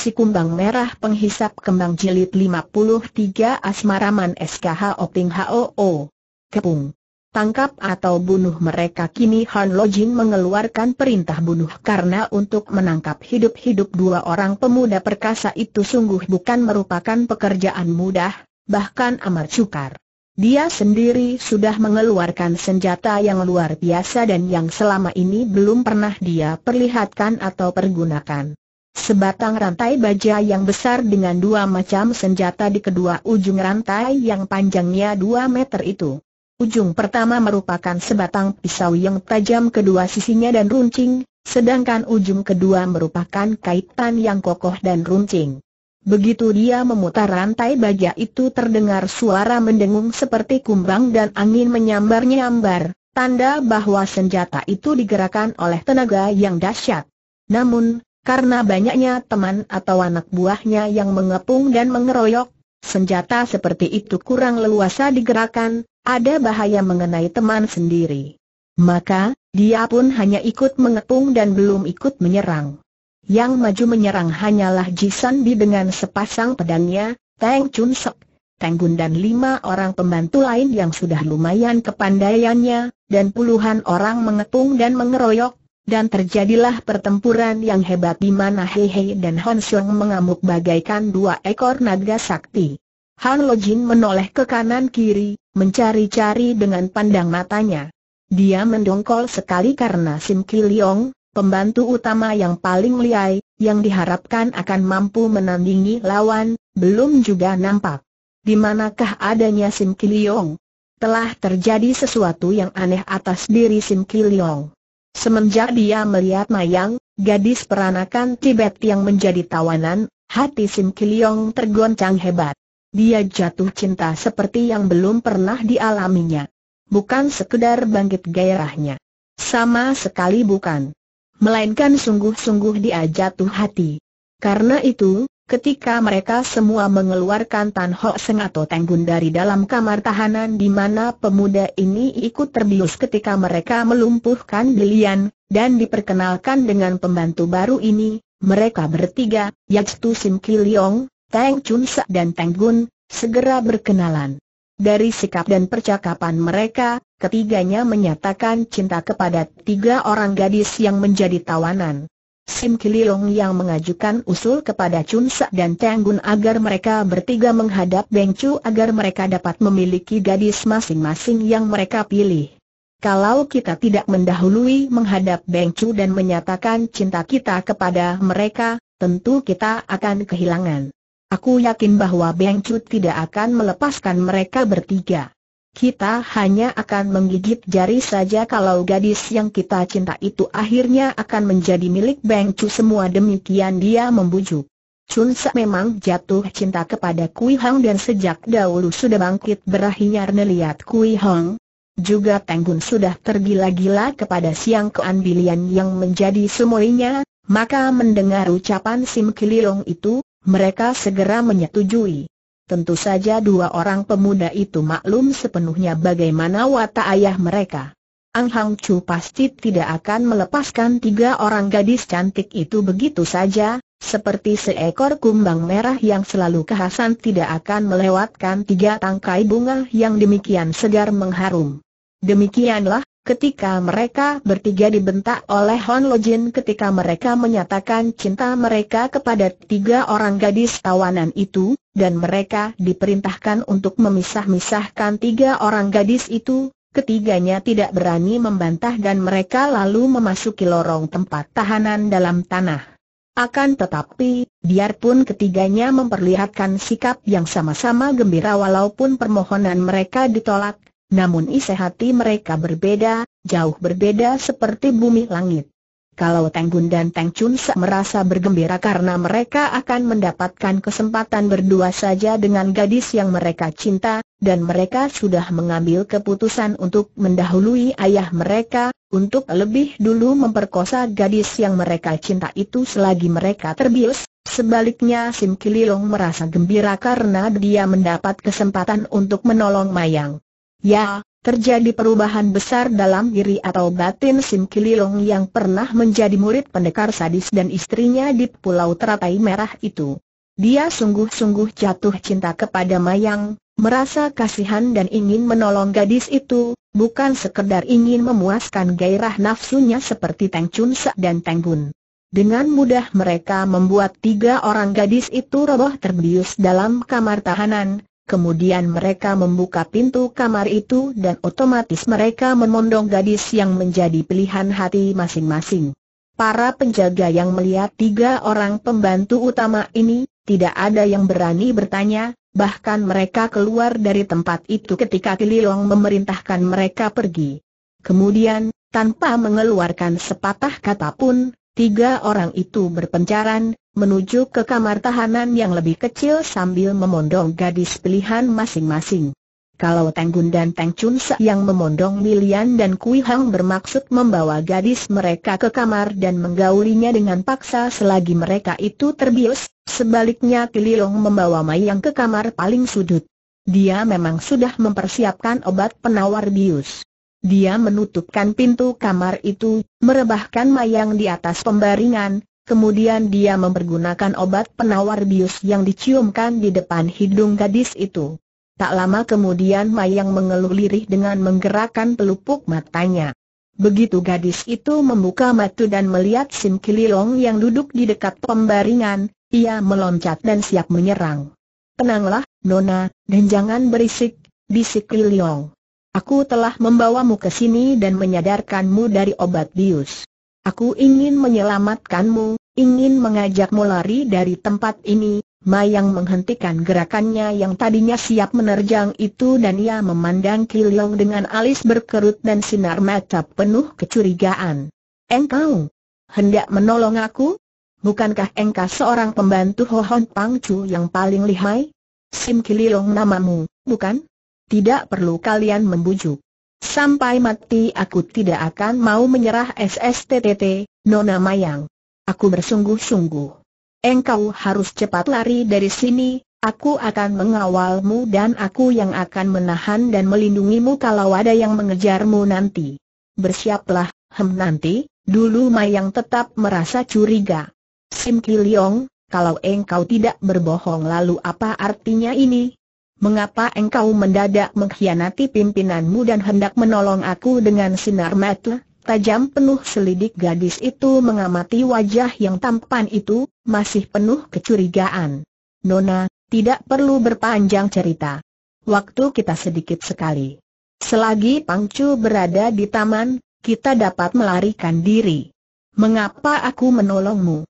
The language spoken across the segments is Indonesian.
Si Kumbang Merah Penghisap Kembang Jilid 53 Asmaraman SKH Oping HOO Kepung Tangkap atau bunuh mereka kini Han Lojin mengeluarkan perintah bunuh karena untuk menangkap hidup-hidup dua orang pemuda perkasa itu sungguh bukan merupakan pekerjaan mudah, bahkan amat sukar. Dia sendiri sudah mengeluarkan senjata yang luar biasa dan yang selama ini belum pernah dia perlihatkan atau pergunakan. Sebatang rantai baja yang besar dengan dua macam senjata di kedua ujung rantai yang panjangnya 2 meter itu. Ujung pertama merupakan sebatang pisau yang tajam kedua sisinya dan runcing, sedangkan ujung kedua merupakan kaitan yang kokoh dan runcing. Begitu dia memutar rantai baja itu terdengar suara mendengung seperti kumbang dan angin menyambar-nyambar, tanda bahwa senjata itu digerakkan oleh tenaga yang dahsyat. Namun, karena banyaknya teman atau anak buahnya yang mengepung dan mengeroyok, senjata seperti itu kurang leluasa digerakkan, ada bahaya mengenai teman sendiri. Maka, dia pun hanya ikut mengepung dan belum ikut menyerang. Yang maju menyerang hanyalah Jisan Bi dengan sepasang pedangnya, Tang Chun Sek, Tang Bun dan lima orang pembantu lain yang sudah lumayan kepandaiannya, dan puluhan orang mengepung dan mengeroyok, dan terjadilah pertempuran yang hebat di mana Hei Hei dan Han Xiong mengamuk bagaikan dua ekor naga sakti. Han Lojin menoleh ke kanan kiri, mencari-cari dengan pandang matanya. Dia mendongkol sekali karena Sim Kiliong, pembantu utama yang paling liai, yang diharapkan akan mampu menandingi lawan, belum juga nampak. Di manakah adanya Sim Kiliong? Telah terjadi sesuatu yang aneh atas diri Sim Kiliong. Semenjak dia melihat Mayang, gadis peranakan Tibet yang menjadi tawanan, hati Sim Kiliong tergoncang hebat. Dia jatuh cinta seperti yang belum pernah dialaminya. Bukan sekedar bangkit gairahnya. Sama sekali bukan. Melainkan sungguh-sungguh dia jatuh hati. Karena itu, Ketika mereka semua mengeluarkan Tan Ho Seng atau Gun dari dalam kamar tahanan di mana pemuda ini ikut terbius ketika mereka melumpuhkan Dilian, dan diperkenalkan dengan pembantu baru ini, mereka bertiga, yaitu Sim Kiliong, Teng Chun Sa dan Gun, segera berkenalan. Dari sikap dan percakapan mereka, ketiganya menyatakan cinta kepada tiga orang gadis yang menjadi tawanan. Sim Kiliong yang mengajukan usul kepada Chun Sa dan Tang Gun agar mereka bertiga menghadap Beng Chu agar mereka dapat memiliki gadis masing-masing yang mereka pilih. Kalau kita tidak mendahului menghadap Beng Chu dan menyatakan cinta kita kepada mereka, tentu kita akan kehilangan. Aku yakin bahwa Beng Chu tidak akan melepaskan mereka bertiga. Kita hanya akan menggigit jari saja kalau gadis yang kita cinta itu akhirnya akan menjadi milik Beng Chu semua demikian dia membujuk. Chun Sa memang jatuh cinta kepada Kui Hong dan sejak dahulu sudah bangkit berahinya melihat Kui Hong. Juga Tenggun sudah tergila-gila kepada Siang keanbilian yang menjadi semuanya, maka mendengar ucapan Sim Kililong itu, mereka segera menyetujui. Tentu saja dua orang pemuda itu maklum sepenuhnya bagaimana watak ayah mereka. Ang Hang Chu pasti tidak akan melepaskan tiga orang gadis cantik itu begitu saja, seperti seekor kumbang merah yang selalu kehasan tidak akan melewatkan tiga tangkai bunga yang demikian segar mengharum. Demikianlah, ketika mereka bertiga dibentak oleh Hon Lojin ketika mereka menyatakan cinta mereka kepada tiga orang gadis tawanan itu, dan mereka diperintahkan untuk memisah-misahkan tiga orang gadis itu, ketiganya tidak berani membantah dan mereka lalu memasuki lorong tempat tahanan dalam tanah. Akan tetapi, biarpun ketiganya memperlihatkan sikap yang sama-sama gembira walaupun permohonan mereka ditolak, namun isi hati mereka berbeda, jauh berbeda seperti bumi langit kalau Tang Bun dan Tangcun Chun Se merasa bergembira karena mereka akan mendapatkan kesempatan berdua saja dengan gadis yang mereka cinta, dan mereka sudah mengambil keputusan untuk mendahului ayah mereka, untuk lebih dulu memperkosa gadis yang mereka cinta itu selagi mereka terbius, sebaliknya Sim Kililong merasa gembira karena dia mendapat kesempatan untuk menolong Mayang. Ya, terjadi perubahan besar dalam diri atau batin Sim Kililong yang pernah menjadi murid pendekar sadis dan istrinya di Pulau Teratai Merah itu. Dia sungguh-sungguh jatuh cinta kepada Mayang, merasa kasihan dan ingin menolong gadis itu, bukan sekedar ingin memuaskan gairah nafsunya seperti Teng Chun Sa dan Teng Bun. Dengan mudah mereka membuat tiga orang gadis itu roboh terbius dalam kamar tahanan, Kemudian mereka membuka pintu kamar itu dan otomatis mereka memondong gadis yang menjadi pilihan hati masing-masing. Para penjaga yang melihat tiga orang pembantu utama ini, tidak ada yang berani bertanya, bahkan mereka keluar dari tempat itu ketika Kililong memerintahkan mereka pergi. Kemudian, tanpa mengeluarkan sepatah kata pun, Tiga orang itu berpencaran, menuju ke kamar tahanan yang lebih kecil sambil memondong gadis pilihan masing-masing. Kalau Gun dan Teng Chun Se yang memondong Milian dan Kui Hang bermaksud membawa gadis mereka ke kamar dan menggaulinya dengan paksa selagi mereka itu terbius, sebaliknya Kililong membawa Mai Yang ke kamar paling sudut. Dia memang sudah mempersiapkan obat penawar bius. Dia menutupkan pintu kamar itu, merebahkan mayang di atas pembaringan, kemudian dia mempergunakan obat penawar bius yang diciumkan di depan hidung gadis itu. Tak lama kemudian Mayang mengeluh lirih dengan menggerakkan pelupuk matanya. Begitu gadis itu membuka matu dan melihat Sim Kililong yang duduk di dekat pembaringan, ia meloncat dan siap menyerang. Tenanglah, Nona, dan jangan berisik, bisik Kililong. Aku telah membawamu ke sini dan menyadarkanmu dari obat bius. Aku ingin menyelamatkanmu, ingin mengajakmu lari dari tempat ini. Mayang menghentikan gerakannya yang tadinya siap menerjang itu dan ia memandang Kilong dengan alis berkerut dan sinar mata penuh kecurigaan. Engkau hendak menolong aku? Bukankah engkau seorang pembantu Hohon Pangcu yang paling lihai? Sim Kilong, namamu, bukan? tidak perlu kalian membujuk. Sampai mati aku tidak akan mau menyerah SSTTT, Nona Mayang. Aku bersungguh-sungguh. Engkau harus cepat lari dari sini, aku akan mengawalmu dan aku yang akan menahan dan melindungimu kalau ada yang mengejarmu nanti. Bersiaplah, hem nanti, dulu Mayang tetap merasa curiga. Sim Kiliong, kalau engkau tidak berbohong lalu apa artinya ini? mengapa engkau mendadak mengkhianati pimpinanmu dan hendak menolong aku dengan sinar mata? Tajam penuh selidik gadis itu mengamati wajah yang tampan itu, masih penuh kecurigaan. Nona, tidak perlu berpanjang cerita. Waktu kita sedikit sekali. Selagi Pangcu berada di taman, kita dapat melarikan diri. Mengapa aku menolongmu?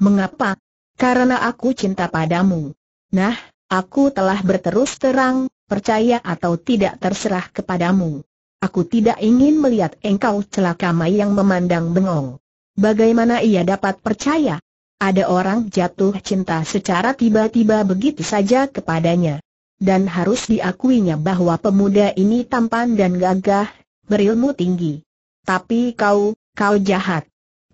Mengapa? Karena aku cinta padamu. Nah, Aku telah berterus terang, percaya atau tidak terserah kepadamu. Aku tidak ingin melihat engkau celaka mai yang memandang bengong. Bagaimana ia dapat percaya? Ada orang jatuh cinta secara tiba-tiba begitu saja kepadanya. Dan harus diakuinya bahwa pemuda ini tampan dan gagah, berilmu tinggi. Tapi kau, kau jahat.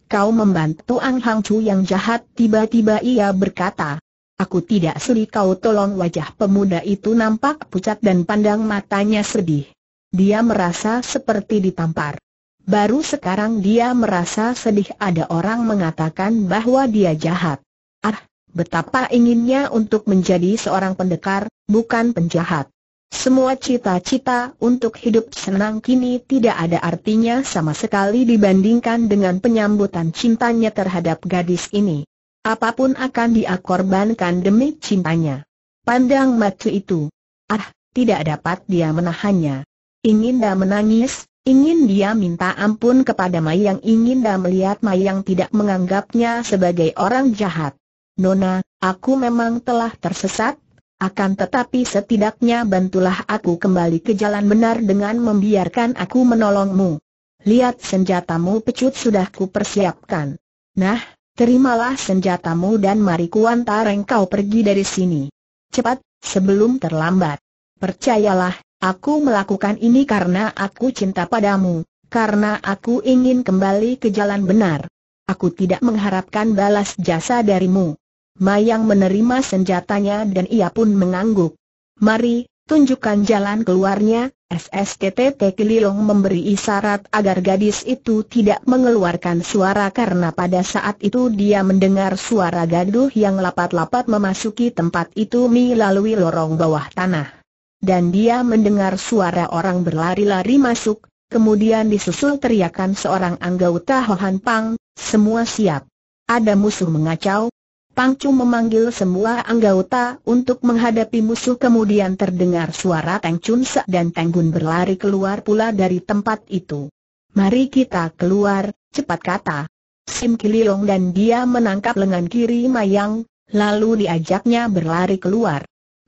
Kau membantu Ang Hang Chu yang jahat tiba-tiba ia berkata. Aku tidak sedih kau tolong wajah pemuda itu nampak pucat dan pandang matanya sedih. Dia merasa seperti ditampar. Baru sekarang dia merasa sedih ada orang mengatakan bahwa dia jahat. Ah, betapa inginnya untuk menjadi seorang pendekar, bukan penjahat. Semua cita-cita untuk hidup senang kini tidak ada artinya sama sekali dibandingkan dengan penyambutan cintanya terhadap gadis ini. Apapun akan dia korbankan demi cintanya. Pandang matu itu. Ah, tidak dapat dia menahannya. Ingin dia menangis, ingin dia minta ampun kepada Mayang ingin dia melihat Mayang tidak menganggapnya sebagai orang jahat. Nona, aku memang telah tersesat, akan tetapi setidaknya bantulah aku kembali ke jalan benar dengan membiarkan aku menolongmu. Lihat senjatamu pecut sudah ku persiapkan. Nah, terimalah senjatamu dan mari kuantar engkau pergi dari sini. Cepat, sebelum terlambat. Percayalah, aku melakukan ini karena aku cinta padamu, karena aku ingin kembali ke jalan benar. Aku tidak mengharapkan balas jasa darimu. Mayang menerima senjatanya dan ia pun mengangguk. Mari, tunjukkan jalan keluarnya, SSTTT Kililong memberi isyarat agar gadis itu tidak mengeluarkan suara karena pada saat itu dia mendengar suara gaduh yang lapat-lapat memasuki tempat itu melalui lorong bawah tanah. Dan dia mendengar suara orang berlari-lari masuk, kemudian disusul teriakan seorang anggota Hohan Pang, semua siap. Ada musuh mengacau, Pangcu memanggil semua anggota untuk menghadapi musuh kemudian terdengar suara Teng Chun dan Teng Gun berlari keluar pula dari tempat itu. Mari kita keluar, cepat kata. Sim Kililong dan dia menangkap lengan kiri Mayang, lalu diajaknya berlari keluar.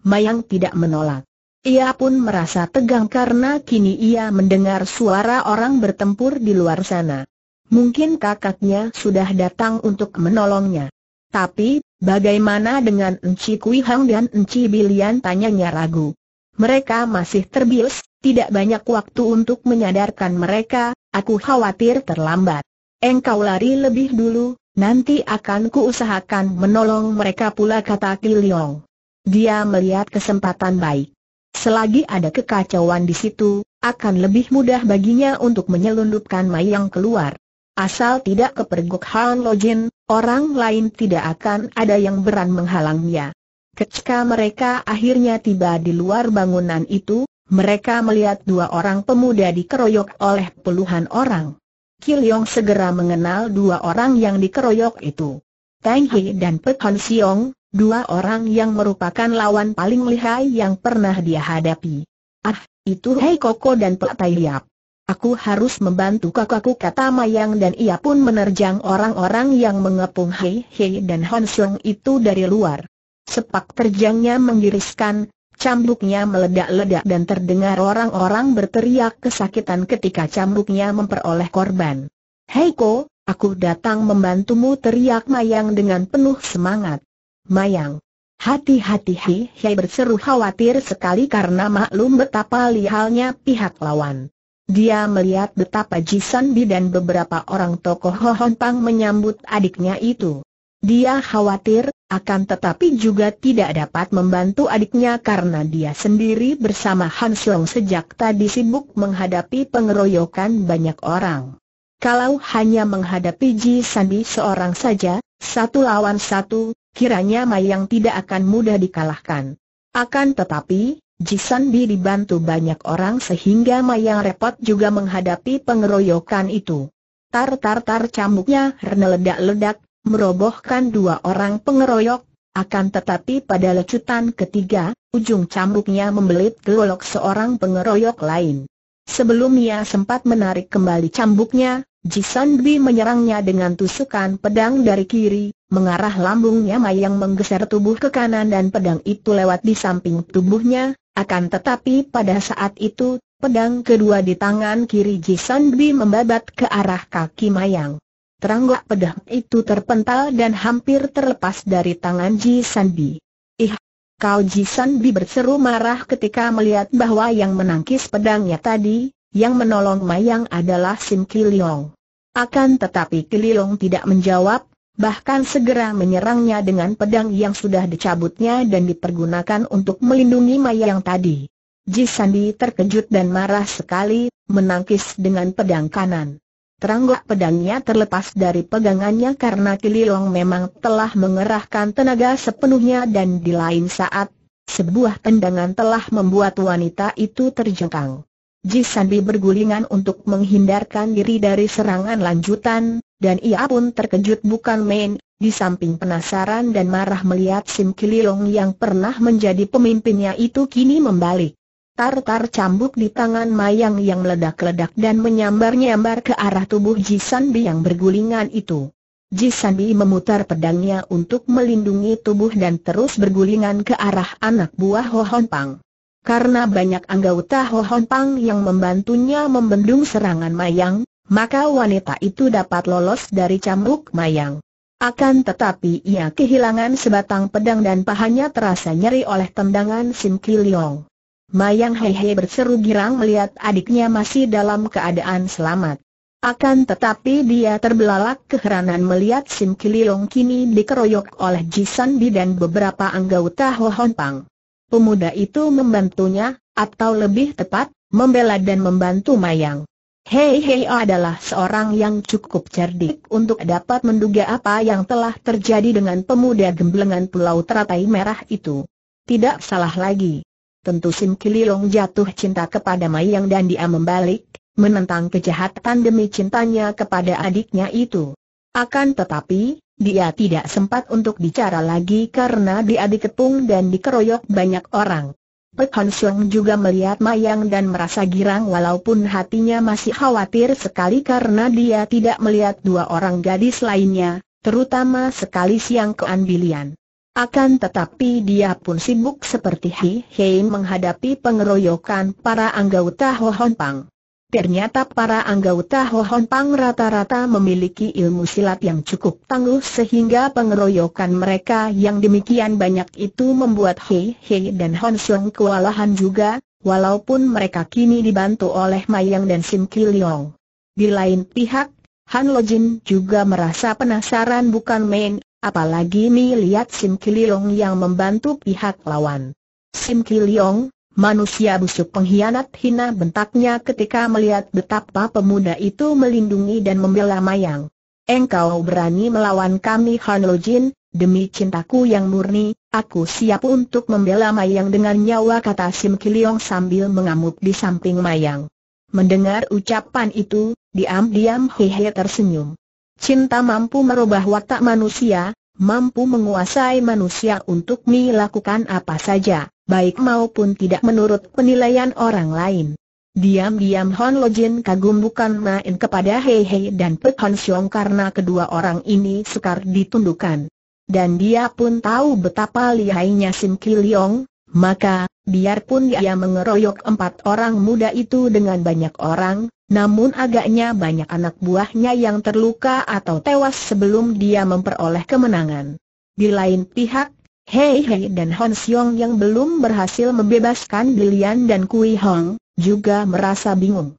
Mayang tidak menolak. Ia pun merasa tegang karena kini ia mendengar suara orang bertempur di luar sana. Mungkin kakaknya sudah datang untuk menolongnya. Tapi, bagaimana dengan Enci Kui Hang dan Enci Bilian tanyanya ragu. Mereka masih terbius, tidak banyak waktu untuk menyadarkan mereka, aku khawatir terlambat. Engkau lari lebih dulu, nanti akan kuusahakan menolong mereka pula kata Kiliong. Dia melihat kesempatan baik. Selagi ada kekacauan di situ, akan lebih mudah baginya untuk menyelundupkan Mayang keluar. Asal tidak kepergok Han Lojin, orang lain tidak akan ada yang beran menghalangnya. Ketika mereka akhirnya tiba di luar bangunan itu, mereka melihat dua orang pemuda dikeroyok oleh puluhan orang. Kilyong segera mengenal dua orang yang dikeroyok itu. Tang He dan Pek Han Siong, dua orang yang merupakan lawan paling lihai yang pernah dia hadapi. Ah, itu Hei Koko dan Pek Tai Liap. Aku harus membantu kakakku kata Mayang dan ia pun menerjang orang-orang yang mengepung Hei Hei dan Hon itu dari luar. Sepak terjangnya menggiriskan, cambuknya meledak-ledak dan terdengar orang-orang berteriak kesakitan ketika cambuknya memperoleh korban. Hei Ko, aku datang membantumu teriak Mayang dengan penuh semangat. Mayang, hati-hati Hei Hei berseru khawatir sekali karena maklum betapa lihalnya pihak lawan. Dia melihat betapa Jisan Bi dan beberapa orang tokoh Hohon Pang menyambut adiknya itu. Dia khawatir, akan tetapi juga tidak dapat membantu adiknya karena dia sendiri bersama Han Xiong sejak tadi sibuk menghadapi pengeroyokan banyak orang. Kalau hanya menghadapi Ji Sandi seorang saja, satu lawan satu, kiranya Mayang tidak akan mudah dikalahkan. Akan tetapi, Jisan Bi dibantu banyak orang sehingga Mayang repot juga menghadapi pengeroyokan itu. Tar-tar-tar cambuknya meledak-ledak, merobohkan dua orang pengeroyok, akan tetapi pada lecutan ketiga, ujung cambuknya membelit gelolok seorang pengeroyok lain. Sebelum ia sempat menarik kembali cambuknya, Jisan Bi menyerangnya dengan tusukan pedang dari kiri, mengarah lambungnya Mayang menggeser tubuh ke kanan dan pedang itu lewat di samping tubuhnya, akan tetapi pada saat itu, pedang kedua di tangan kiri Jisan Dwi membabat ke arah kaki Mayang. Teranggak pedang itu terpental dan hampir terlepas dari tangan Jisan Dwi. Ih, kau Jisan Dwi berseru marah ketika melihat bahwa yang menangkis pedangnya tadi, yang menolong Mayang adalah Sim Kiliong. Akan tetapi Kiliong tidak menjawab, bahkan segera menyerangnya dengan pedang yang sudah dicabutnya dan dipergunakan untuk melindungi Maya yang tadi. Ji Sandi terkejut dan marah sekali, menangkis dengan pedang kanan. Teranggak pedangnya terlepas dari pegangannya karena Kililong memang telah mengerahkan tenaga sepenuhnya dan di lain saat, sebuah tendangan telah membuat wanita itu terjengkang. Ji Sandi bergulingan untuk menghindarkan diri dari serangan lanjutan, dan ia pun terkejut bukan main, di samping penasaran dan marah melihat Sim Kiliong yang pernah menjadi pemimpinnya itu kini membalik. Tar-tar cambuk di tangan Mayang yang meledak-ledak dan menyambar-nyambar ke arah tubuh Jisan Bi yang bergulingan itu. Jisan Bi memutar pedangnya untuk melindungi tubuh dan terus bergulingan ke arah anak buah Ho Hon Pang. Karena banyak anggota Ho Hon Pang yang membantunya membendung serangan Mayang, maka wanita itu dapat lolos dari cambuk mayang. Akan tetapi ia kehilangan sebatang pedang dan pahanya terasa nyeri oleh tendangan Sim Kiliong. Mayang hei-hei berseru girang melihat adiknya masih dalam keadaan selamat. Akan tetapi dia terbelalak keheranan melihat Sim Kiliong kini dikeroyok oleh Jisan Bi dan beberapa anggota Ho Hon Pang. Pemuda itu membantunya, atau lebih tepat, membela dan membantu Mayang. Hei Hei oh, adalah seorang yang cukup cerdik untuk dapat menduga apa yang telah terjadi dengan pemuda gemblengan Pulau Teratai Merah itu. Tidak salah lagi. Tentu Sim Kililong jatuh cinta kepada Mai yang dan dia membalik, menentang kejahatan demi cintanya kepada adiknya itu. Akan tetapi, dia tidak sempat untuk bicara lagi karena dia dikepung dan dikeroyok banyak orang. Pekon Siong juga melihat Mayang dan merasa girang walaupun hatinya masih khawatir sekali karena dia tidak melihat dua orang gadis lainnya, terutama sekali Siang keambilian. Akan tetapi dia pun sibuk seperti Hi Hei menghadapi pengeroyokan para anggota Ho Hon Pang. Ternyata para anggota Hohon Pang rata-rata memiliki ilmu silat yang cukup tangguh sehingga pengeroyokan mereka yang demikian banyak itu membuat Hei Hei dan Hon Sung kewalahan juga, walaupun mereka kini dibantu oleh Mayang dan Sim Yong. Di lain pihak, Han Jin juga merasa penasaran bukan main, apalagi melihat Sim Yong yang membantu pihak lawan. Sim Yong. Manusia busuk pengkhianat hina bentaknya ketika melihat betapa pemuda itu melindungi dan membela Mayang. Engkau berani melawan kami Han Jin? demi cintaku yang murni, aku siap untuk membela Mayang dengan nyawa kata Sim Kiliong sambil mengamuk di samping Mayang. Mendengar ucapan itu, diam-diam Hehe tersenyum. Cinta mampu merubah watak manusia, mampu menguasai manusia untuk melakukan apa saja baik maupun tidak menurut penilaian orang lain. Diam-diam Hon Lo kagum bukan main kepada Hei Hei dan Pek Hon Xiong karena kedua orang ini sekar ditundukkan. Dan dia pun tahu betapa lihainya Sim Kiliong, maka, biarpun dia mengeroyok empat orang muda itu dengan banyak orang, namun agaknya banyak anak buahnya yang terluka atau tewas sebelum dia memperoleh kemenangan. Di lain pihak, Hei Hei dan Hon Xiong yang belum berhasil membebaskan Lilian dan Kui Hong, juga merasa bingung.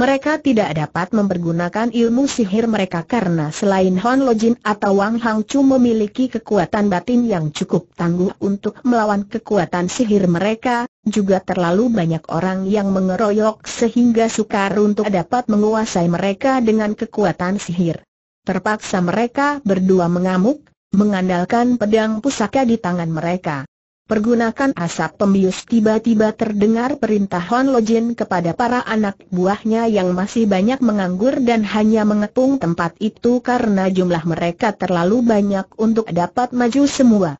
Mereka tidak dapat mempergunakan ilmu sihir mereka karena selain Hon Lojin atau Wang Hang Chu memiliki kekuatan batin yang cukup tangguh untuk melawan kekuatan sihir mereka, juga terlalu banyak orang yang mengeroyok sehingga sukar untuk dapat menguasai mereka dengan kekuatan sihir. Terpaksa mereka berdua mengamuk, mengandalkan pedang pusaka di tangan mereka. Pergunakan asap pembius tiba-tiba terdengar perintah Hon Lojin kepada para anak buahnya yang masih banyak menganggur dan hanya mengepung tempat itu karena jumlah mereka terlalu banyak untuk dapat maju semua.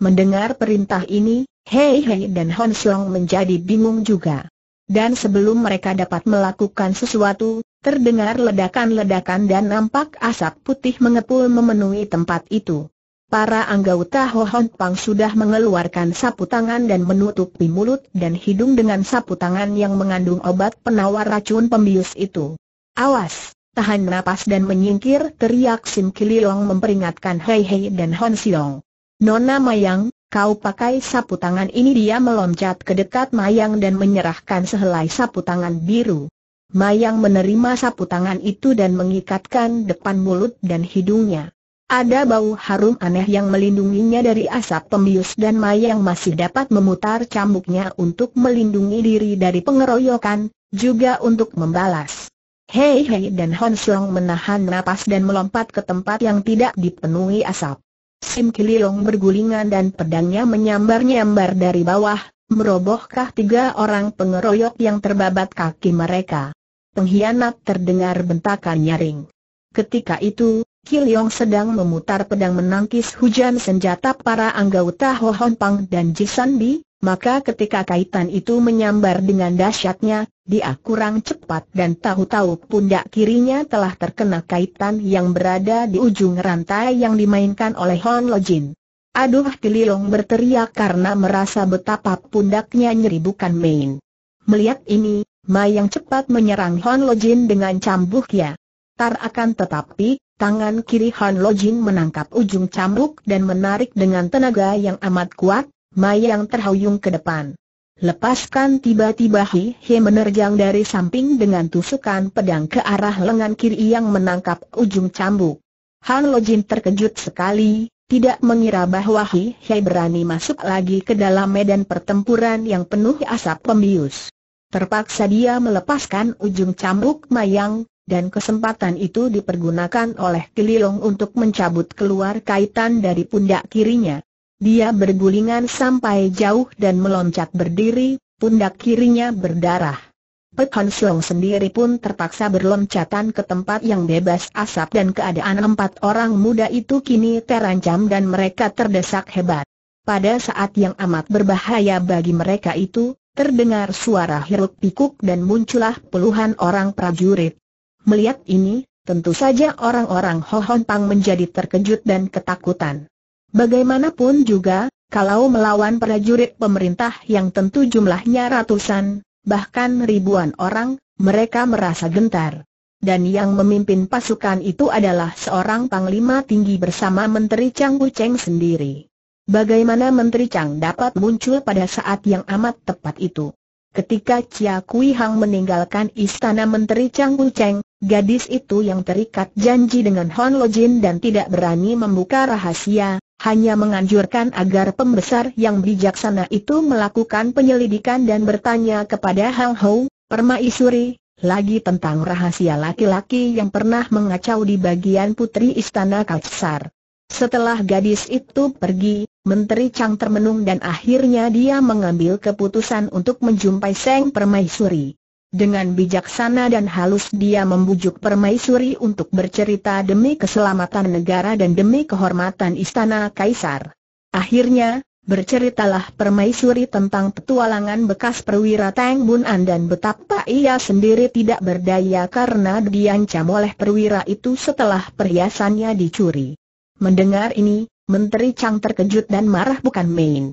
Mendengar perintah ini, Hei Hei dan Hon Xiong menjadi bingung juga. Dan sebelum mereka dapat melakukan sesuatu, terdengar ledakan-ledakan dan nampak asap putih mengepul memenuhi tempat itu. Para anggota Hohon Pang sudah mengeluarkan sapu tangan dan menutupi mulut dan hidung dengan sapu tangan yang mengandung obat penawar racun pembius itu. Awas, tahan napas dan menyingkir teriak Sim Kililong memperingatkan Hei Hei dan Hon Siong. Nona Mayang, kau pakai sapu tangan ini dia meloncat ke dekat Mayang dan menyerahkan sehelai sapu tangan biru. Mayang menerima sapu tangan itu dan mengikatkan depan mulut dan hidungnya. Ada bau harum aneh yang melindunginya dari asap pembius dan Maya yang masih dapat memutar cambuknya untuk melindungi diri dari pengeroyokan, juga untuk membalas. Hei Hei dan Hon Xiong menahan napas dan melompat ke tempat yang tidak dipenuhi asap. Sim Kililong bergulingan dan pedangnya menyambar-nyambar dari bawah, merobohkah tiga orang pengeroyok yang terbabat kaki mereka. Pengkhianat terdengar bentakan nyaring. Ketika itu, Kiliong sedang memutar pedang menangkis hujan senjata para anggota Ho Hon Pang dan Jisan Bi, maka ketika kaitan itu menyambar dengan dahsyatnya, dia kurang cepat dan tahu-tahu pundak kirinya telah terkena kaitan yang berada di ujung rantai yang dimainkan oleh Hon Lojin. Aduh Kiliong berteriak karena merasa betapa pundaknya nyeri bukan main. Melihat ini, Mayang cepat menyerang Hon Lojin dengan cambuknya. Tar akan tetapi, Tangan kiri Han Lojin menangkap ujung cambuk dan menarik dengan tenaga yang amat kuat, Mayang terhuyung ke depan. Lepaskan tiba-tiba Hi He menerjang dari samping dengan tusukan pedang ke arah lengan kiri yang menangkap ujung cambuk. Han Lojin terkejut sekali, tidak mengira bahwa Hi He berani masuk lagi ke dalam medan pertempuran yang penuh asap pembius. Terpaksa dia melepaskan ujung cambuk Mayang, dan kesempatan itu dipergunakan oleh Kililong untuk mencabut keluar kaitan dari pundak kirinya. Dia bergulingan sampai jauh dan meloncat berdiri, pundak kirinya berdarah. Pek Han sendiri pun terpaksa berloncatan ke tempat yang bebas asap dan keadaan empat orang muda itu kini terancam dan mereka terdesak hebat. Pada saat yang amat berbahaya bagi mereka itu, terdengar suara hiruk pikuk dan muncullah puluhan orang prajurit. Melihat ini, tentu saja orang-orang Hohon Pang menjadi terkejut dan ketakutan. Bagaimanapun juga, kalau melawan prajurit pemerintah yang tentu jumlahnya ratusan, bahkan ribuan orang, mereka merasa gentar. Dan yang memimpin pasukan itu adalah seorang panglima tinggi bersama Menteri Chang Wu Cheng sendiri. Bagaimana Menteri Chang dapat muncul pada saat yang amat tepat itu? Ketika Chia Kui Hang meninggalkan istana Menteri Chang Wu Cheng, Gadis itu yang terikat janji dengan Hon Lo dan tidak berani membuka rahasia, hanya menganjurkan agar pembesar yang bijaksana itu melakukan penyelidikan dan bertanya kepada Hang Hou, permaisuri, lagi tentang rahasia laki-laki yang pernah mengacau di bagian putri istana Kaisar. Setelah gadis itu pergi, Menteri Chang termenung dan akhirnya dia mengambil keputusan untuk menjumpai Seng Permaisuri. Dengan bijaksana dan halus dia membujuk permaisuri untuk bercerita demi keselamatan negara dan demi kehormatan istana kaisar. Akhirnya, berceritalah permaisuri tentang petualangan bekas perwira Tang Bun An dan betapa ia sendiri tidak berdaya karena diancam oleh perwira itu setelah perhiasannya dicuri. Mendengar ini, Menteri Chang terkejut dan marah bukan main.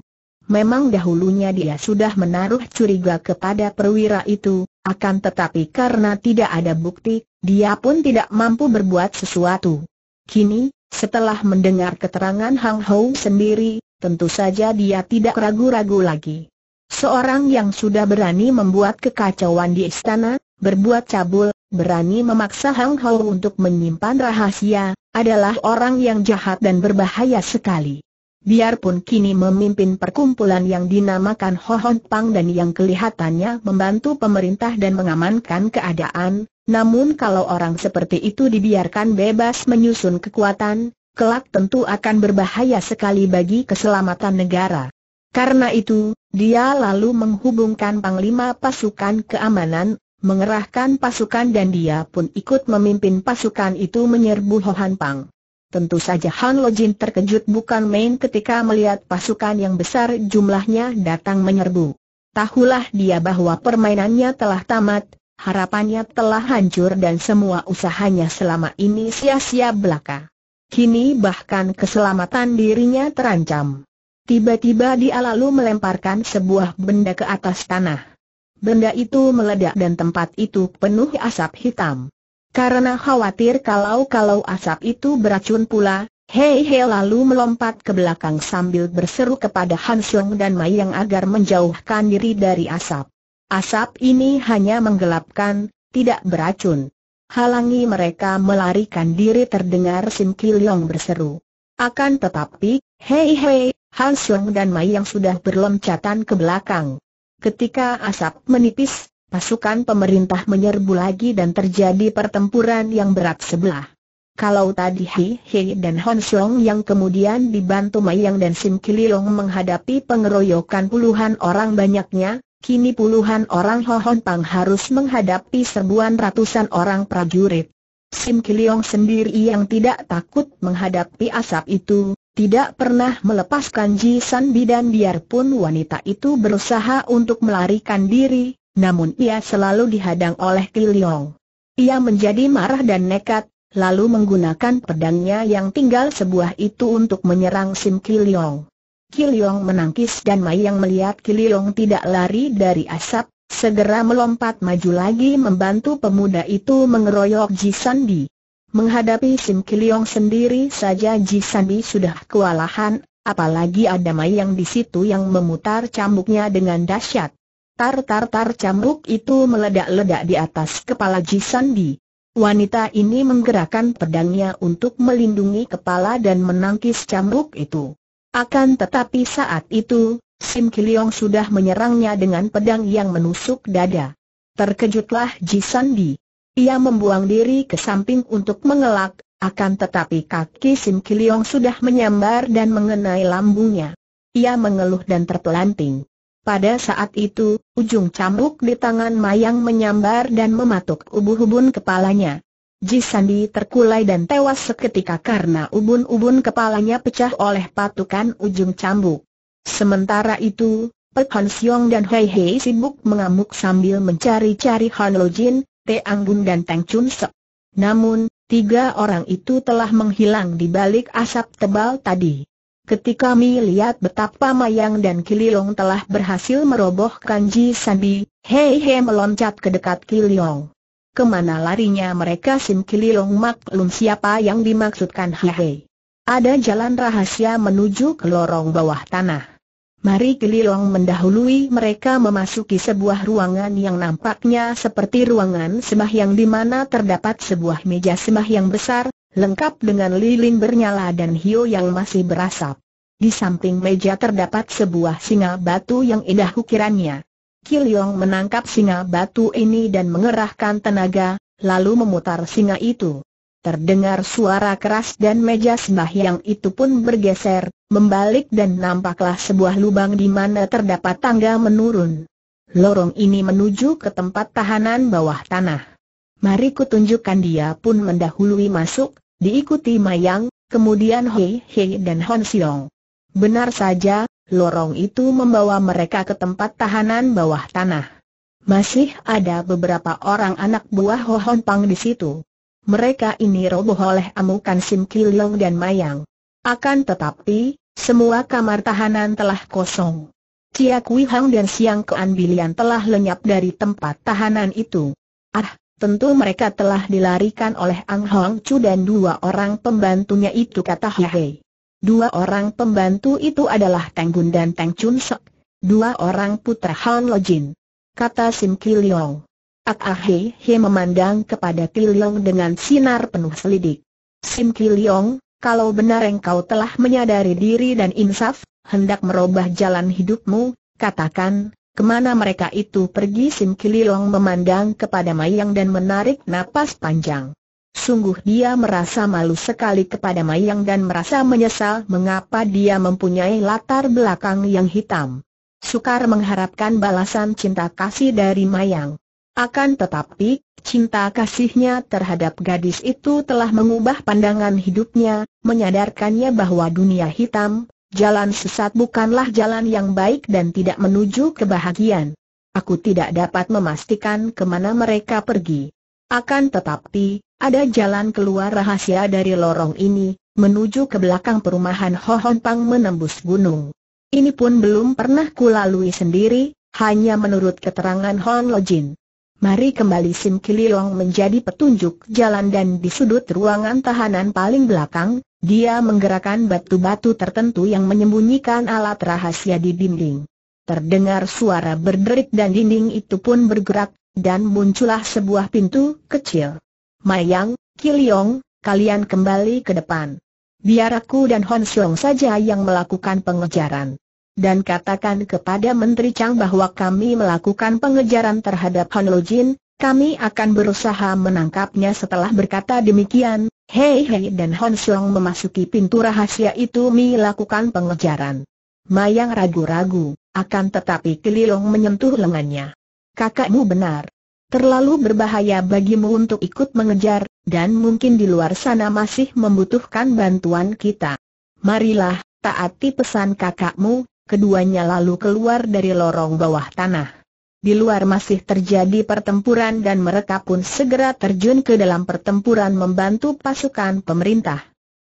Memang dahulunya dia sudah menaruh curiga kepada perwira itu, akan tetapi karena tidak ada bukti, dia pun tidak mampu berbuat sesuatu. Kini, setelah mendengar keterangan Hang Hou sendiri, tentu saja dia tidak ragu-ragu lagi. Seorang yang sudah berani membuat kekacauan di istana, berbuat cabul, berani memaksa Hang Hou untuk menyimpan rahasia, adalah orang yang jahat dan berbahaya sekali. Biarpun kini memimpin perkumpulan yang dinamakan Hohon Pang dan yang kelihatannya membantu pemerintah dan mengamankan keadaan, namun kalau orang seperti itu dibiarkan bebas menyusun kekuatan, kelak tentu akan berbahaya sekali bagi keselamatan negara. Karena itu, dia lalu menghubungkan Panglima Pasukan Keamanan, mengerahkan pasukan dan dia pun ikut memimpin pasukan itu menyerbu Hohan Pang. Tentu saja Han Lojin terkejut bukan main ketika melihat pasukan yang besar jumlahnya datang menyerbu. Tahulah dia bahwa permainannya telah tamat, harapannya telah hancur dan semua usahanya selama ini sia-sia belaka. Kini bahkan keselamatan dirinya terancam. Tiba-tiba dia lalu melemparkan sebuah benda ke atas tanah. Benda itu meledak dan tempat itu penuh asap hitam. Karena khawatir kalau-kalau asap itu beracun pula, Hei Hei lalu melompat ke belakang sambil berseru kepada Han Xiong dan Mai Yang agar menjauhkan diri dari asap. Asap ini hanya menggelapkan, tidak beracun. Halangi mereka melarikan diri terdengar Sim Kiliong berseru. Akan tetapi, Hei Hei, Han Xiong dan Mai Yang sudah berloncatan ke belakang. Ketika asap menipis, pasukan pemerintah menyerbu lagi dan terjadi pertempuran yang berat sebelah. Kalau tadi Hei Hei dan Hon Xiong yang kemudian dibantu Mayang dan Sim Kiliong menghadapi pengeroyokan puluhan orang banyaknya, kini puluhan orang Ho Hon Pang harus menghadapi serbuan ratusan orang prajurit. Sim Kiliong sendiri yang tidak takut menghadapi asap itu, tidak pernah melepaskan Ji San Bidan biarpun wanita itu berusaha untuk melarikan diri, namun ia selalu dihadang oleh Kiliong. Ia menjadi marah dan nekat, lalu menggunakan pedangnya yang tinggal sebuah itu untuk menyerang Sim Kiliong. Kiliong menangkis dan Mai yang melihat Kiliong tidak lari dari asap, segera melompat maju lagi membantu pemuda itu mengeroyok Ji Sandi. Menghadapi Sim Kiliong sendiri saja Ji Sandi sudah kewalahan, apalagi ada Mai yang di situ yang memutar cambuknya dengan dahsyat. Tar-tar-tar camruk itu meledak-ledak di atas kepala Ji Jisandi. Wanita ini menggerakkan pedangnya untuk melindungi kepala dan menangkis camruk itu. Akan tetapi saat itu, Sim Kiliong sudah menyerangnya dengan pedang yang menusuk dada. Terkejutlah Ji Jisandi. Ia membuang diri ke samping untuk mengelak, akan tetapi kaki Sim Kiliong sudah menyambar dan mengenai lambungnya. Ia mengeluh dan terpelanting. Pada saat itu, ujung cambuk di tangan Mayang menyambar dan mematuk ubun-ubun kepalanya. Jisandi terkulai dan tewas seketika karena ubun-ubun kepalanya pecah oleh patukan ujung cambuk. Sementara itu, Pek Han Siong dan Hei Hei sibuk mengamuk sambil mencari-cari Han Lo Jin, Te Ang Anggun dan Tang Chun Sek. Namun, tiga orang itu telah menghilang di balik asap tebal tadi. Ketika Mi lihat betapa Mayang dan Kiliong telah berhasil merobohkan Ji Sanbi, Hei Hei meloncat ke dekat Kiliong. Kemana larinya mereka Sim Kiliong maklum siapa yang dimaksudkan Hei Hei. Ada jalan rahasia menuju ke lorong bawah tanah. Mari Kiliong mendahului mereka memasuki sebuah ruangan yang nampaknya seperti ruangan sembahyang di mana terdapat sebuah meja sembah yang besar, lengkap dengan lilin bernyala dan hio yang masih berasap. Di samping meja terdapat sebuah singa batu yang indah ukirannya. Kiliong menangkap singa batu ini dan mengerahkan tenaga, lalu memutar singa itu. Terdengar suara keras dan meja sembah yang itu pun bergeser, membalik dan nampaklah sebuah lubang di mana terdapat tangga menurun. Lorong ini menuju ke tempat tahanan bawah tanah. Mari kutunjukkan dia pun mendahului masuk, diikuti Mayang, kemudian Hei Hei dan Hon Siong. Benar saja, lorong itu membawa mereka ke tempat tahanan bawah tanah. Masih ada beberapa orang anak buah Hohon Pang di situ. Mereka ini roboh oleh amukan Sim Kilong dan Mayang. Akan tetapi, semua kamar tahanan telah kosong. Cia Kui Hang dan Siang Kean Bilian telah lenyap dari tempat tahanan itu. Ah, tentu mereka telah dilarikan oleh Ang Hong Chu dan dua orang pembantunya itu kata Hei. Dua orang pembantu itu adalah Teng Bun dan Teng Chun Sek. Dua orang putra Han Lo Jin. Kata Sim Kiliong. Ak Ah He He memandang kepada Kiliong dengan sinar penuh selidik. Sim Kiliong, kalau benar engkau telah menyadari diri dan insaf, hendak merubah jalan hidupmu, katakan, kemana mereka itu pergi Sim Kiliong memandang kepada Mayang dan menarik napas panjang. Sungguh dia merasa malu sekali kepada Mayang dan merasa menyesal mengapa dia mempunyai latar belakang yang hitam. Sukar mengharapkan balasan cinta kasih dari Mayang. Akan tetapi, cinta kasihnya terhadap gadis itu telah mengubah pandangan hidupnya, menyadarkannya bahwa dunia hitam, jalan sesat bukanlah jalan yang baik dan tidak menuju kebahagiaan. Aku tidak dapat memastikan kemana mereka pergi. Akan tetapi, ada jalan keluar rahasia dari lorong ini, menuju ke belakang perumahan Hohon Pang menembus gunung. Ini pun belum pernah kulalui sendiri, hanya menurut keterangan Hon Lojin. Mari kembali Sim Kiliong menjadi petunjuk jalan dan di sudut ruangan tahanan paling belakang, dia menggerakkan batu-batu tertentu yang menyembunyikan alat rahasia di dinding. Terdengar suara berderit dan dinding itu pun bergerak, dan muncullah sebuah pintu kecil. Mayang, Kiliong, kalian kembali ke depan. Biar aku dan Hon Xiong saja yang melakukan pengejaran. Dan katakan kepada Menteri Chang bahwa kami melakukan pengejaran terhadap Hon Lo Jin, kami akan berusaha menangkapnya setelah berkata demikian, Hei Hei dan Hon Xiong memasuki pintu rahasia itu Melakukan pengejaran. Mayang ragu-ragu, akan tetapi Kiliong menyentuh lengannya. Kakakmu benar, Terlalu berbahaya bagimu untuk ikut mengejar, dan mungkin di luar sana masih membutuhkan bantuan kita. Marilah, taati pesan kakakmu, keduanya lalu keluar dari lorong bawah tanah. Di luar masih terjadi pertempuran dan mereka pun segera terjun ke dalam pertempuran membantu pasukan pemerintah.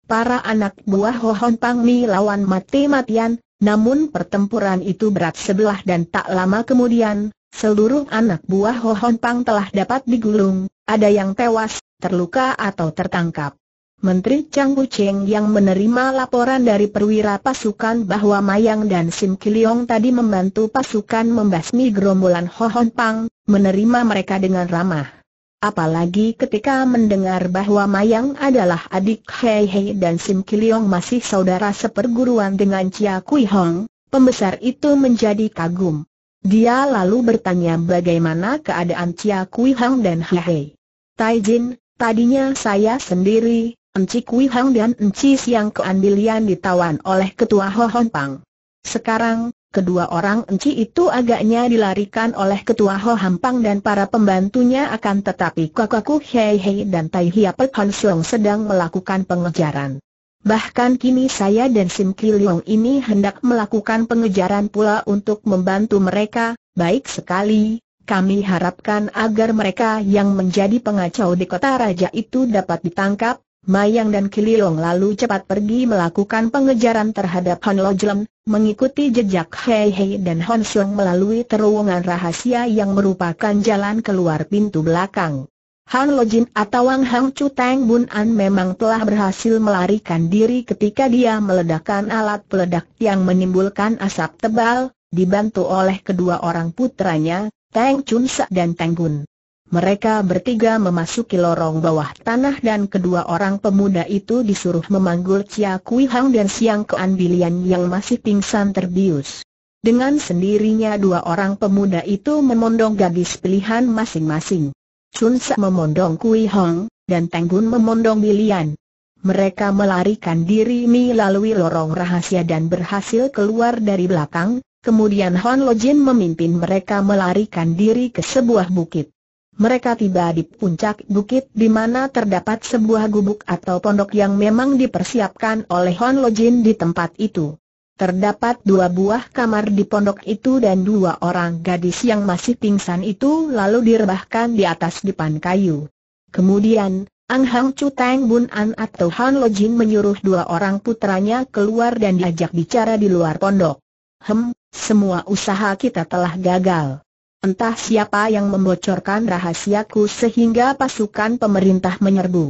Para anak buah Hohon Pangmi lawan mati-matian, namun pertempuran itu berat sebelah dan tak lama kemudian, Seluruh anak buah Hohon Pang telah dapat digulung, ada yang tewas, terluka atau tertangkap. Menteri Chang Wucheng yang menerima laporan dari perwira pasukan bahwa Mayang dan Sim Kiliong tadi membantu pasukan membasmi gerombolan Hohon Pang, menerima mereka dengan ramah. Apalagi ketika mendengar bahwa Mayang adalah adik Hei Hei dan Sim Kiliong masih saudara seperguruan dengan Chia Kui Hong, pembesar itu menjadi kagum. Dia lalu bertanya bagaimana keadaan Chia Kui Hang dan He Hei. Tai Jin, tadinya saya sendiri, Enci Kui Hang dan Enci Siang keambilian ditawan oleh Ketua Ho Hon Pang. Sekarang, kedua orang Enci itu agaknya dilarikan oleh Ketua Ho Hon Pang dan para pembantunya akan tetapi Kakakku Hei Hei dan Tai Hiapet Hon Siong sedang melakukan pengejaran. Bahkan kini saya dan Sim Kiliong ini hendak melakukan pengejaran pula untuk membantu mereka, baik sekali. Kami harapkan agar mereka yang menjadi pengacau di kota raja itu dapat ditangkap. Mayang dan Kiliong lalu cepat pergi melakukan pengejaran terhadap Han Lo mengikuti jejak Hei Hei dan Han Xiong melalui terowongan rahasia yang merupakan jalan keluar pintu belakang. Han Lojin atau Wang Hang Chu Tang Bun An memang telah berhasil melarikan diri ketika dia meledakkan alat peledak yang menimbulkan asap tebal, dibantu oleh kedua orang putranya, Tang Chun Sa dan Tang Gun. Mereka bertiga memasuki lorong bawah tanah dan kedua orang pemuda itu disuruh memanggul Chia Kui Hang dan Siang ke Bilian yang masih pingsan terbius. Dengan sendirinya dua orang pemuda itu memondong gadis pilihan masing-masing. Chun Sa memondong Kui Hong, dan Teng Bun memondong Bilian. Mereka melarikan diri melalui lorong rahasia dan berhasil keluar dari belakang, kemudian Hon Lo Jin memimpin mereka melarikan diri ke sebuah bukit. Mereka tiba di puncak bukit di mana terdapat sebuah gubuk atau pondok yang memang dipersiapkan oleh Hon Lo Jin di tempat itu. Terdapat dua buah kamar di pondok itu dan dua orang gadis yang masih pingsan itu lalu direbahkan di atas dipan kayu. Kemudian, Ang Hang Chu Tang Bun An atau Han Lo Jin menyuruh dua orang putranya keluar dan diajak bicara di luar pondok. Hem, semua usaha kita telah gagal. Entah siapa yang membocorkan rahasiaku sehingga pasukan pemerintah menyerbu.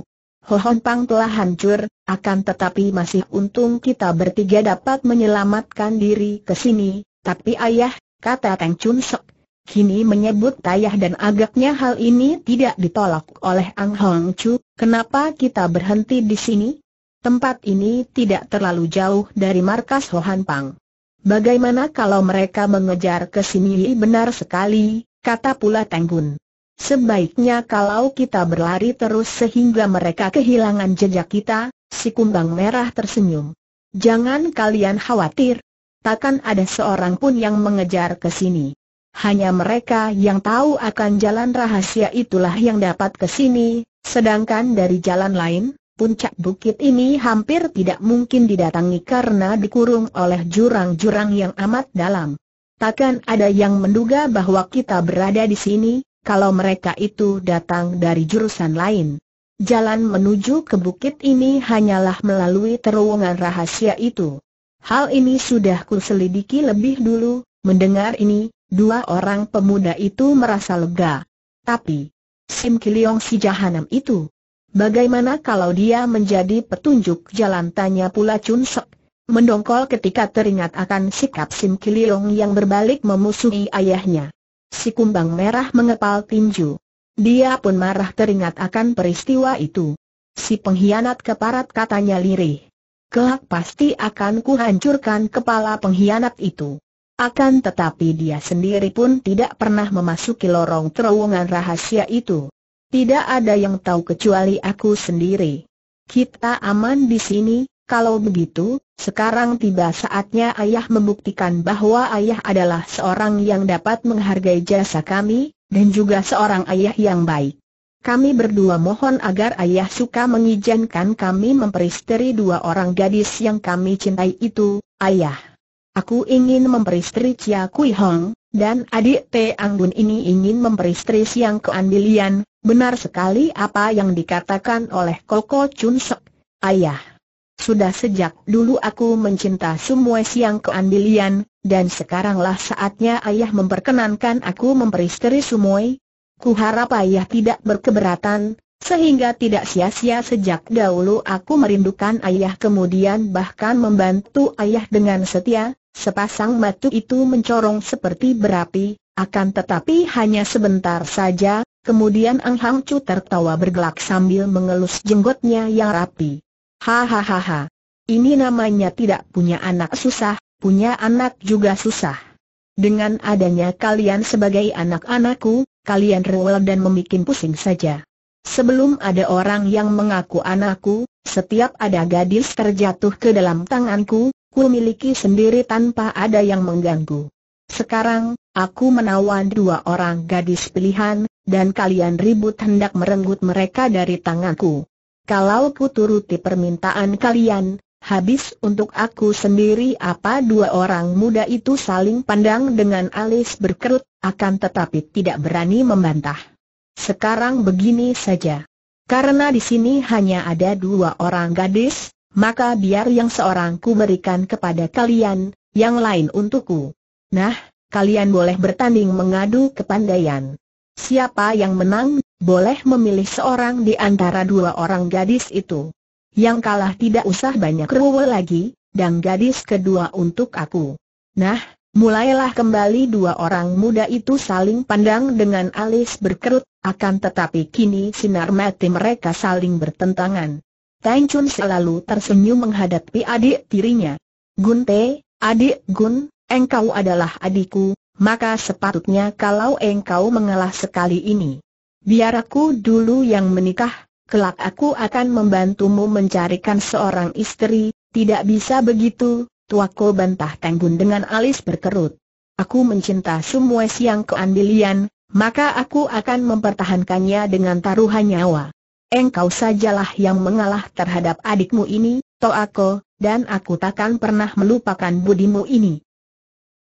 Pang telah hancur, akan tetapi masih untung kita bertiga dapat menyelamatkan diri ke sini, tapi ayah, kata Teng Chun Sok, Kini menyebut ayah dan agaknya hal ini tidak ditolak oleh Ang Hong Chu, kenapa kita berhenti di sini? Tempat ini tidak terlalu jauh dari markas Pang. Bagaimana kalau mereka mengejar ke sini benar sekali, kata pula Gun. Sebaiknya kalau kita berlari terus sehingga mereka kehilangan jejak kita, si kumbang merah tersenyum. Jangan kalian khawatir. Takkan ada seorang pun yang mengejar ke sini. Hanya mereka yang tahu akan jalan rahasia itulah yang dapat ke sini, sedangkan dari jalan lain, puncak bukit ini hampir tidak mungkin didatangi karena dikurung oleh jurang-jurang yang amat dalam. Takkan ada yang menduga bahwa kita berada di sini, kalau mereka itu datang dari jurusan lain. Jalan menuju ke bukit ini hanyalah melalui terowongan rahasia itu. Hal ini sudah kuselidiki lebih dulu, mendengar ini, dua orang pemuda itu merasa lega. Tapi, Sim Kiliong si jahanam itu, bagaimana kalau dia menjadi petunjuk jalan tanya pula Chun Sok. Mendongkol ketika teringat akan sikap Sim Kiliong yang berbalik memusuhi ayahnya. Si kumbang merah mengepal tinju. Dia pun marah teringat akan peristiwa itu. Si pengkhianat keparat katanya lirih. Kelak pasti akan kuhancurkan kepala pengkhianat itu. Akan tetapi dia sendiri pun tidak pernah memasuki lorong terowongan rahasia itu. Tidak ada yang tahu kecuali aku sendiri. Kita aman di sini, kalau begitu, sekarang tiba saatnya ayah membuktikan bahwa ayah adalah seorang yang dapat menghargai jasa kami, dan juga seorang ayah yang baik. Kami berdua mohon agar ayah suka mengizinkan kami memperistri dua orang gadis yang kami cintai itu, ayah. Aku ingin memperistri Chia Kui Hong, dan adik Te Anggun ini ingin memperistri Siang Keandilian, benar sekali apa yang dikatakan oleh Koko Chun Sek, ayah. Sudah sejak dulu aku mencinta semua siang keandilian, dan sekaranglah saatnya ayah memperkenankan aku memperisteri semua. Ku harap ayah tidak berkeberatan, sehingga tidak sia-sia sejak dahulu aku merindukan ayah kemudian bahkan membantu ayah dengan setia, sepasang matu itu mencorong seperti berapi, akan tetapi hanya sebentar saja, kemudian Ang Hang Chu tertawa bergelak sambil mengelus jenggotnya yang rapi. Hahaha. Ini namanya tidak punya anak susah, punya anak juga susah. Dengan adanya kalian sebagai anak-anakku, kalian rewel dan memikin pusing saja. Sebelum ada orang yang mengaku anakku, setiap ada gadis terjatuh ke dalam tanganku, ku miliki sendiri tanpa ada yang mengganggu. Sekarang, aku menawan dua orang gadis pilihan, dan kalian ribut hendak merenggut mereka dari tanganku kalau kuturuti permintaan kalian, habis untuk aku sendiri apa dua orang muda itu saling pandang dengan alis berkerut, akan tetapi tidak berani membantah. Sekarang begini saja. Karena di sini hanya ada dua orang gadis, maka biar yang seorang ku berikan kepada kalian, yang lain untukku. Nah, kalian boleh bertanding mengadu kepandaian. Siapa yang menang boleh memilih seorang di antara dua orang gadis itu. Yang kalah tidak usah banyak ruwe lagi, dan gadis kedua untuk aku. Nah, mulailah kembali dua orang muda itu saling pandang dengan alis berkerut, akan tetapi kini sinar mati mereka saling bertentangan. Tang Chun selalu tersenyum menghadapi adik tirinya. Gun Te, adik Gun, engkau adalah adikku, maka sepatutnya kalau engkau mengalah sekali ini. Biar aku dulu yang menikah, kelak aku akan membantumu mencarikan seorang istri, tidak bisa begitu, tuaku bantah Tenggun dengan alis berkerut. Aku mencinta semua siang keandilian, maka aku akan mempertahankannya dengan taruhan nyawa. Engkau sajalah yang mengalah terhadap adikmu ini, Toako, dan aku takkan pernah melupakan budimu ini.